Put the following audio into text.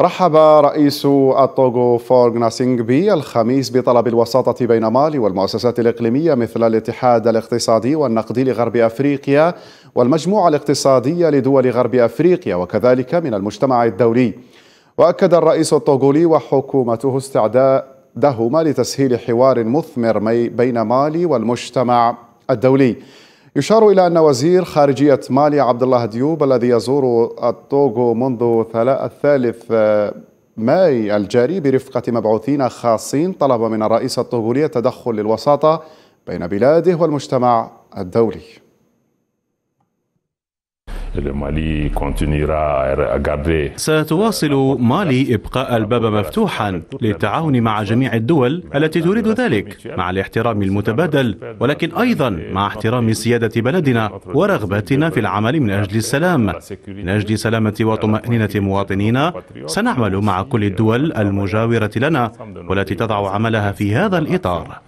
رحب رئيس الطوغو فورغ بي الخميس بطلب الوساطة بين مالي والمؤسسات الإقليمية مثل الاتحاد الاقتصادي والنقدي لغرب أفريقيا والمجموعة الاقتصادية لدول غرب أفريقيا وكذلك من المجتمع الدولي وأكد الرئيس الطوغولي وحكومته استعدادهما لتسهيل حوار مثمر بين مالي والمجتمع الدولي يشار إلى أن وزير خارجية مالي عبد الله ديوب الذي يزور الطوغو منذ الثالث آه، ماي الجاري برفقة مبعوثين خاصين طلب من الرئيس الطوغولي التدخل للوساطة بين بلاده والمجتمع الدولي ستواصل مالي إبقاء الباب مفتوحا للتعاون مع جميع الدول التي تريد ذلك مع الاحترام المتبادل ولكن أيضا مع احترام سيادة بلدنا ورغبتنا في العمل من أجل السلام من أجل سلامة وطمأنينة مواطنينا سنعمل مع كل الدول المجاورة لنا والتي تضع عملها في هذا الإطار